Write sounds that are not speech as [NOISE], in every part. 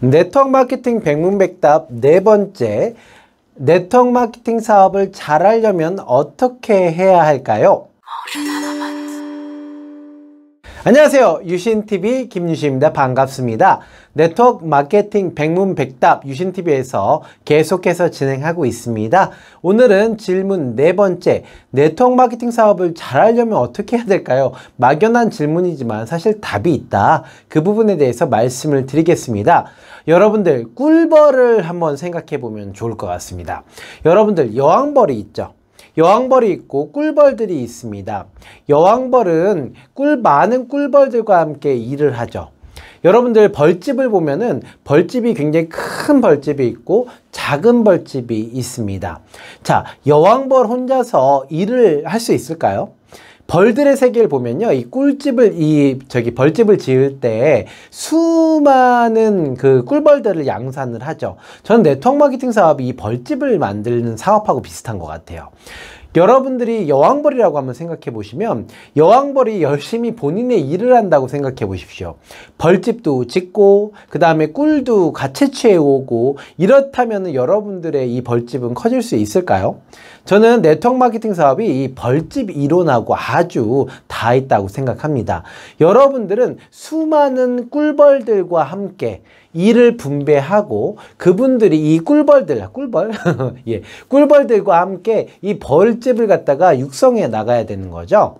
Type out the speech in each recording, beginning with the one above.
네트워크 마케팅 백문백답 네 번째 네트워크 마케팅 사업을 잘 하려면 어떻게 해야 할까요? 안녕하세요. 유신TV 김유신입니다. 반갑습니다. 네트워크 마케팅 백문백답 유신TV에서 계속해서 진행하고 있습니다. 오늘은 질문 네 번째, 네트워크 마케팅 사업을 잘하려면 어떻게 해야 될까요? 막연한 질문이지만 사실 답이 있다. 그 부분에 대해서 말씀을 드리겠습니다. 여러분들 꿀벌을 한번 생각해 보면 좋을 것 같습니다. 여러분들 여왕벌이 있죠. 여왕벌이 있고 꿀벌들이 있습니다. 여왕벌은 꿀 많은 꿀벌들과 함께 일을 하죠. 여러분들 벌집을 보면은 벌집이 굉장히 큰 벌집이 있고 작은 벌집이 있습니다. 자, 여왕벌 혼자서 일을 할 수 있을까요? 벌들의 세계를 보면요. 이 꿀집을, 이, 저기, 벌집을 지을 때 수많은 그 꿀벌들을 양산을 하죠. 저는 네트워크 마케팅 사업이 이 벌집을 만드는 사업하고 비슷한 것 같아요. 여러분들이 여왕벌이라고 한번 생각해 보시면 여왕벌이 열심히 본인의 일을 한다고 생각해 보십시오. 벌집도 짓고 그 다음에 꿀도 같이 취해오고 이렇다면 여러분들의 이 벌집은 커질 수 있을까요? 저는 네트워크 마케팅 사업이 이 벌집 이론하고 아주 다 있다고 생각합니다. 여러분들은 수많은 꿀벌들과 함께 이를 분배하고 그분들이 이 꿀벌들, 꿀벌? [LAUGHS] 예, 꿀벌들과 함께 이 벌집을 갖다가 육성해 나가야 되는 거죠.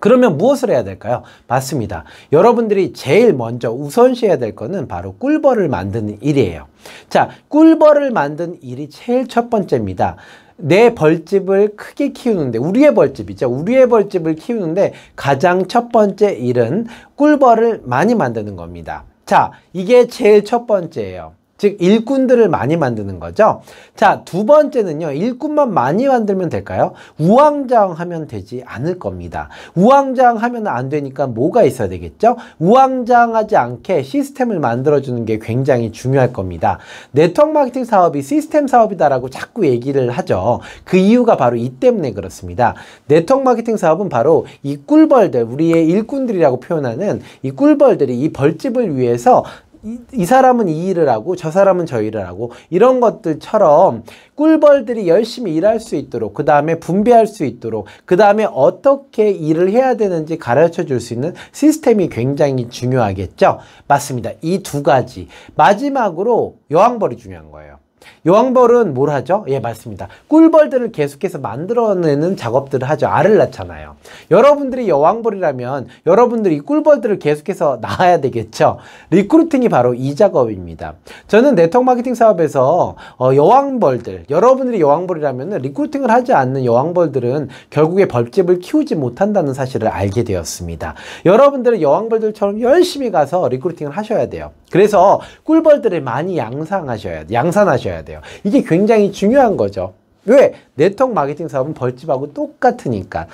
그러면 무엇을 해야 될까요? 맞습니다. 여러분들이 제일 먼저 우선시해야 될 거는 바로 꿀벌을 만드는 일이에요. 자, 꿀벌을 만든 일이 제일 첫 번째입니다. 내 벌집을 크게 키우는데 우리의 벌집이죠 우리의 벌집을 키우는데 가장 첫 번째 일은 꿀벌을 많이 만드는 겁니다 자, 이게 제일 첫 번째예요. 즉 일꾼들을 많이 만드는 거죠. 자, 두 번째는요. 일꾼만 많이 만들면 될까요? 우왕좌왕 하면 되지 않을 겁니다. 우왕좌왕 하면 안 되니까 뭐가 있어야 되겠죠? 우왕좌왕하지 않게 시스템을 만들어 주는 게 굉장히 중요할 겁니다. 네트워크 마케팅 사업이 시스템 사업이다라고 자꾸 얘기를 하죠. 그 이유가 바로 이 때문에 그렇습니다. 네트워크 마케팅 사업은 바로 이 꿀벌들, 우리의 일꾼들이라고 표현하는 이 꿀벌들이 이 벌집을 위해서 이, 이, 사람은 이 일을 하고 저 사람은 저 일을 하고 이런 것들처럼 꿀벌들이 열심히 일할 수 있도록 그 다음에 분배할 수 있도록 그 다음에 어떻게 일을 해야 되는지 가르쳐 줄 수 있는 시스템이 굉장히 중요하겠죠 맞습니다 이 두 가지 마지막으로 여왕벌이 중요한 거예요 여왕벌은 뭘 하죠? 예, 맞습니다. 꿀벌들을 계속해서 만들어내는 작업들을 하죠. 알을 낳잖아요. 여러분들이 여왕벌이라면 여러분들이 꿀벌들을 계속해서 낳아야 되겠죠. 리크루팅이 바로 이 작업입니다. 저는 네트워크 마케팅 사업에서 어, 여왕벌들, 여러분들이 여왕벌이라면 리크루팅을 하지 않는 여왕벌들은 결국에 벌집을 키우지 못한다는 사실을 알게 되었습니다. 여러분들은 여왕벌들처럼 열심히 가서 리크루팅을 하셔야 돼요. 그래서 꿀벌들을 많이 양산하셔야, 양산하셔야 돼요. 이게 굉장히 중요한 거죠. 왜? 네트워크 마케팅 사업은 벌집하고 똑같으니까.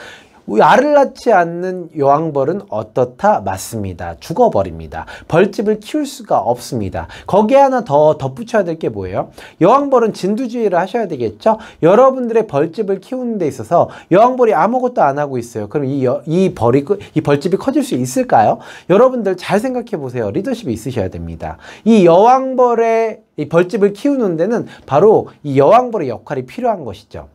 알을 낳지 않는 여왕벌은 어떻다? 맞습니다. 죽어버립니다. 벌집을 키울 수가 없습니다. 거기에 하나 더 덧붙여야 될 게 뭐예요? 여왕벌은 진두지휘를 하셔야 되겠죠? 여러분들의 벌집을 키우는 데 있어서 여왕벌이 아무것도 안 하고 있어요. 그럼 이, 여, 이 벌이, 그, 이 벌집이 커질 수 있을까요? 여러분들 잘 생각해 보세요. 리더십이 있으셔야 됩니다. 이 여왕벌의 이 벌집을 키우는 데는 바로 이 여왕벌의 역할이 필요한 것이죠.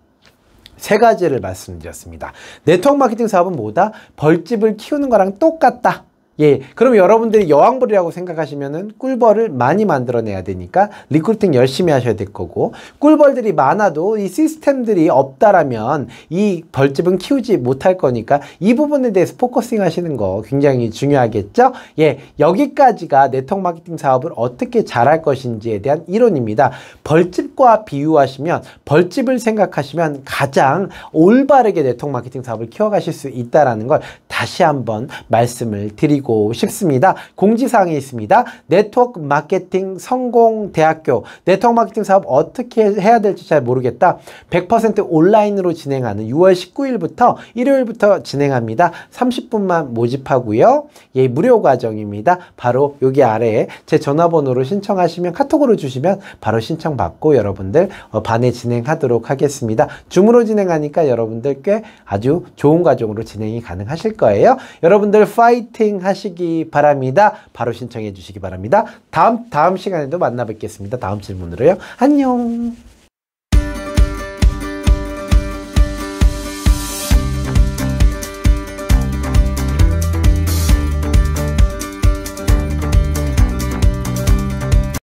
세 가지를 말씀드렸습니다. 네트워크 마케팅 사업은 뭐다? 벌집을 키우는 거랑 똑같다. 예, 그럼 여러분들이 여왕벌이라고 생각하시면은 꿀벌을 많이 만들어내야 되니까 리크루팅 열심히 하셔야 될 거고 꿀벌들이 많아도 이 시스템들이 없다라면 이 벌집은 키우지 못할 거니까 이 부분에 대해서 포커싱 하시는 거 굉장히 중요하겠죠? 예, 여기까지가 네트워크 마케팅 사업을 어떻게 잘할 것인지에 대한 이론입니다. 벌집과 비유하시면 벌집을 생각하시면 가장 올바르게 네트워크 마케팅 사업을 키워가실 수 있다라는 걸 다시 한번 말씀을 드리고 드리고 싶습니다. 공지사항이 있습니다. 네트워크 마케팅 성공 대학교 네트워크 마케팅 사업 어떻게 해야 될지 잘 모르겠다. 100% 온라인으로 진행하는 6월 19일부터 일요일부터 진행합니다. 30분만 모집하고요. 예, 무료 과정입니다. 바로 여기 아래에 제 전화번호로 신청하시면 카톡으로 주시면 바로 신청받고 여러분들 어, 반에 진행하도록 하겠습니다. 줌으로 진행하니까 여러분들 꽤 아주 좋은 과정으로 진행이 가능하실 거예요. 여러분들 파이팅 하시 하시기 바랍니다. 바로 신청해 주시기 바랍니다. 다음 다음 시간에도 만나 뵙겠습니다. 다음 질문으로요. 안녕.